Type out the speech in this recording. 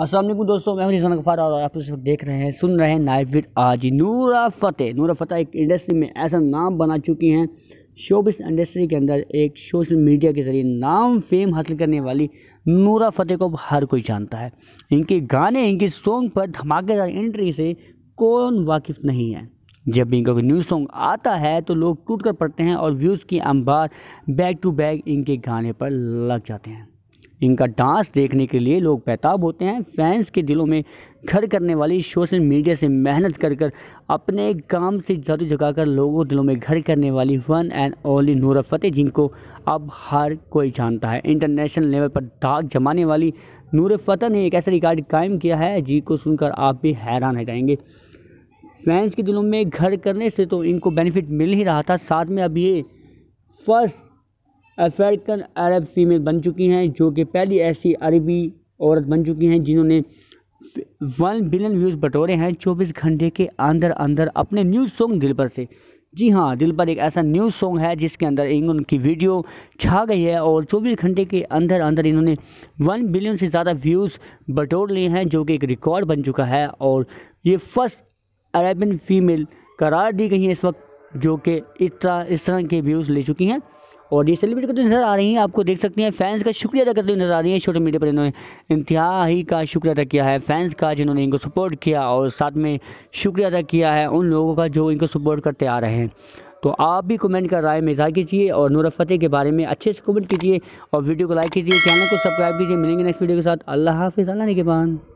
असल दोस्तों मैं रिजान गफार और आप इस देख रहे हैं सुन रहे हैं नाइफ विद आज नूरा फ़तेह नूरा फ़तेह एक इंडस्ट्री में ऐसा नाम बना चुकी हैं शोबिस इंडस्ट्री के अंदर एक सोशल मीडिया के ज़रिए नाम फेम हासिल करने वाली नूरा फ़तेह को हर कोई जानता है इनके गाने इनके सॉन्ग पर धमाकेदार एंट्री से कौन वाकिफ़ नहीं है जब इनका कोई न्यू सॉन्ग आता है तो लोग टूट कर पड़ते हैं और व्यूज़ की अंबार बैक टू बैक इनके गाने पर लग जाते हैं इनका डांस देखने के लिए लोग बेताब होते हैं फैंस के दिलों में घर करने वाली सोशल मीडिया से मेहनत कर कर अपने काम से जादू जगाकर लोगों दिलों में घर करने वाली one and only Noor Fateh जिनको अब हर कोई जानता है इंटरनेशनल लेवल पर दाग जमाने वाली नूर फतेह ने एक ऐसा रिकॉर्ड कायम किया है जिनको सुनकर आप भी हैरान रह जाएंगे फैंस के दिलों में घर करने से तो इनको बेनिफिट मिल ही रहा था साथ में अब ये फर्स्ट अफ्रीकन अरब फीमेल बन चुकी हैं जो कि पहली ऐसी अरबी औरत बन चुकी हैं जिन्होंने वन बिलियन व्यूज़ बटोरे हैं चौबीस घंटे के अंदर अंदर अपने न्यूज़ सॉन्ग दिल पर से जी हाँ दिल पर एक ऐसा न्यू सॉन्ग है जिसके अंदर उनकी वीडियो छा गई है और चौबीस घंटे के अंदर अंदर इन्होंने वन बिलियन से ज़्यादा व्यूज़ बटोर लिए हैं जो कि एक रिकॉर्ड बन चुका है और ये फर्स्ट अरेबियन फीमेल करार दी गई है इस वक्त जो कि इस तरह इस तरह के व्यूज़ ले चुकी हैं और ये को तो नज़र आ रही हैं आपको देख सकते हैं फैंस का शुक्रिया अदा करते हुए नज़र आ रही हैं सोशल मीडिया पर इन्होंने इंतहा ही का शुक्रिया अदा किया है फैंस का जिन्होंने इनको सपोर्ट किया और साथ में शुक्रिया अदा किया है उन लोगों का जो इनको सपोर्ट करते आ रहे हैं तो आप भी कमेंट कर राय में कीजिए और नूरफतेह के बारे में अच्छे से कमेंट कीजिए और वीडियो को लाइक कीजिए चैनल को सब्सक्राइब कीजिए मिलेंगे नेक्स्ट वीडियो के साथ अल्लाह हाफिज़ अल्लाह बाद